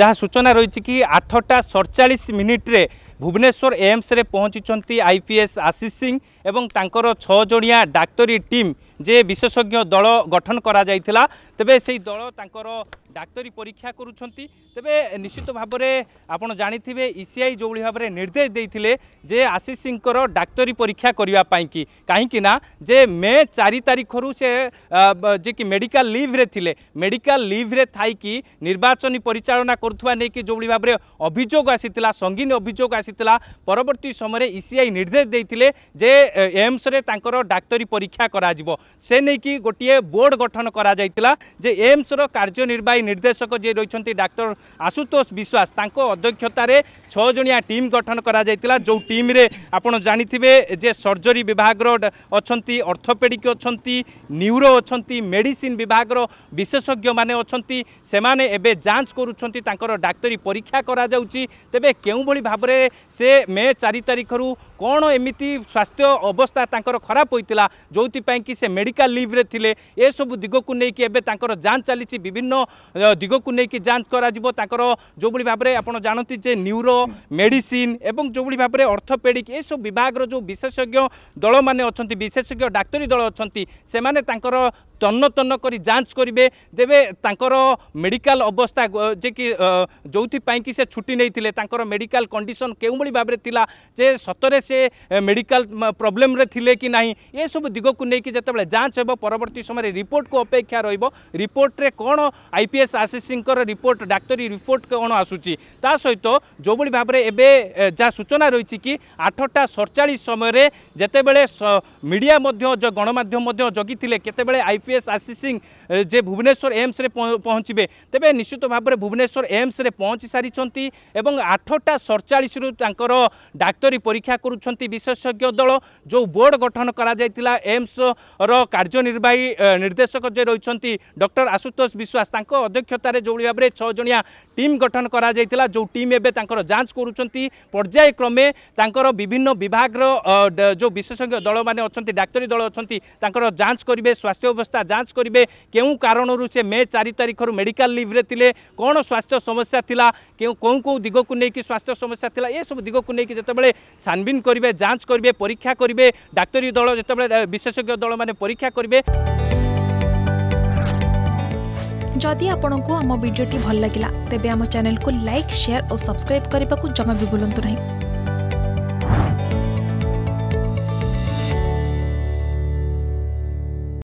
ଯାହା ସୂଚନା ରହିଛି କି ଆଠଟା ସଡ଼ଚାଳିଶ ମିନିଟ୍ରେ ଭୁବନେଶ୍ୱର ଏମ୍ସରେ ପହଞ୍ଚିଛନ୍ତି ଆଇପିଏସ୍ ଆଶିଷ ସିଂ ଏବଂ ତାଙ୍କର ଛଅ ଜଣିଆ ଡାକ୍ତରୀ ଟିମ୍ যে বিশেষজ্ঞ দল গঠন করা যাই তবে সেই দল তাঁর ডাক্তারি পরীক্ষা করছেন তবে নিশ্চিত ভাবে আপনার জাঁথে ইসিআই যেভাবে ভাবে নির্দেশ দিয়ে যে আশিষ সিংকর ডাক্তারি পরীক্ষা করা কি কী না যে মে চারি তারিখর সে যে কি মেডিকাল লিভ্রে লে মেডিকাল লিভ্রে থাইকি নির্বাচনী পরিচালনা করুয়া নিয়ে যেভাবে ভাবে অভিযোগ আসি সঙ্গীন অভিযোগ আসি পরবর্তী সময় ইসিআই নির্দেশ দিয়ে যে এমসরে তাঁর ডাক্তারি পরীক্ষা করা সে নেই গোটিয়ে বোর্ড গঠন করা যাই যে এমসর কার্যনির্বাহী নির্দেশক যে রয়েছেন ডাক্তার আশুতোষ বিশ্বাস তাঁক অধ্যক্ষতার ছজনিয়া টিম গঠন করা যাই যে টিম্রে আপনার জাঁথিবে যে সর্জরি বিভাগর অনেক অর্থোপেডিক অনেক নিউরো অনেক মেডিসিন বিভাগর বিশেষজ্ঞ মানে অনেক সেমানে এবে যাঞ্চ করুছেন তাঁর ডাক্তারি পরীক্ষা করা যাচ্ছি তেবে কেউভাবে ভাবে সে মে চারি তারিখর কোণ এমিতি স্বাস্থ্য অবস্থা তাঁর খারাপ হয়েছিল যে সে মেডিকাল লিভ্রে ଥିଲେ ଏସବୁ ଦିଗକୁ ନେଇକି ଏବେ ତାଙ୍କର ଯାଞ୍ଚ ଚାଲିଛି ବିଭିନ୍ନ ଦିଗକୁ ନେଇକି ଯାଞ୍ଚ କରାଯିବ ତାଙ୍କର ଯେଉଁଭଳି ଭାବରେ ଆପଣ ଜାଣନ୍ତି ଯେ ନ୍ୟୁରୋ ମେଡ଼ିସିନ୍ ଏବଂ ଯେଉଁଭଳି ଭାବରେ ଅର୍ଥୋପେଡ଼ିକ୍ ଏସବୁ ବିଭାଗର ଯେଉଁ ବିଶେଷଜ୍ଞ ଦଳମାନେ ଅଛନ୍ତି ବିଶେଷଜ୍ଞ ଡାକ୍ତରୀ ଦଳ ଅଛନ୍ତି ସେମାନେ ତାଙ୍କର তন্ন তন্ন করে যাঞ্চ করবে তেবে তাঁর মেডিকাল অবস্থা যে কি যেপাই কি সে ছুটি নিয়ে তাঁর মেডিকাল কন্ডিশন কেউভাবে ভাবে লা যে সতরে সে মেডিকাল প্রোবলেমে লে কি না এসব দিগক নিয়ে যেতবে যাঞ্চ হব পরবর্তী সময় রিপোর্টক অপেক্ষা রহব রিপোর্টরে কোণ আইপিএস আশিষঙ্কর রিপোর্ট ডাক্তারী রিপোর্ট কোণ আসুচি তা সহিত যেভাবে ভাবে এবে যা সূচনা রয়েছে কি আঠটা সড়চাশ সময়ের যেতবে মিডিয়া গণমাধ্যম জগিলে কেতবে আইপি আইপিএস আশিষ সিং যে ভুবনেশ্বর এমসরে পৌঁছবে তেবে নিশ্চিত ভাবে ভুবনেশ্বর এমসরে পৌঁছি সারি এবং আঠটা সড়চাশরু তাঁর ডাক্তারী পরীক্ষা করছেন বিশেষজ্ঞ দল যে বোর্ড গঠন করা যাই এমসর কার্যনির্বাহী নির্দেশক যে রয়েছেন ডক্টর আশুতোষ বিশ্বাস তাঁর অধ্যক্ষতার যেভাবে ভাবে ছজিয়া টিম গঠন করা যাই যে টিম এবে তাঁর যাঞ্চ করছেন পর্যায়ক্রমে তাঁর বিভিন্ন বিভাগর যে বিশেষজ্ঞ দল মানে অনেক ডাক্তারী দল অনেক তাঁর যাঞ্চ করবে স্বাস্থ্য অবস্থা তা ଯାଞ୍ଚ କରିବେ କେଉଁ କାରଣରୁ ସେ ମେ ଚାରି ତାରିଖରୁ ମେଡ଼ିକାଲ ଲିଭ୍ରେ ଥିଲେ କ'ଣ ସ୍ୱାସ୍ଥ୍ୟ ସମସ୍ୟା ଥିଲା କେଉଁ କେଉଁ କେଉଁ ଦିଗକୁ ନେଇକି ସ୍ୱାସ୍ଥ୍ୟ ସମସ୍ୟା ଥିଲା ଏସବୁ ଦିଗକୁ ନେଇକି ଯେତେବେଳେ ଛାନବିନ କରିବେ ଯାଞ୍ଚ କରିବେ ପରୀକ୍ଷା କରିବେ ଡାକ୍ତରୀ ଦଳ ଯେତେବେଳେ ବିଶେଷଜ୍ଞ ଦଳମାନେ ପରୀକ୍ଷା କରିବେ ଯଦି ଆପଣଙ୍କୁ ଆମ ଭିଡ଼ିଓଟି ଭଲ ଲାଗିଲା ତେବେ ଆମ ଚ୍ୟାନେଲକୁ ଲାଇକ୍ ସେୟାର ଓ ସବସ୍କ୍ରାଇବ୍ କରିବାକୁ ଜମା ବି ଭୁଲନ୍ତୁ ନାହିଁ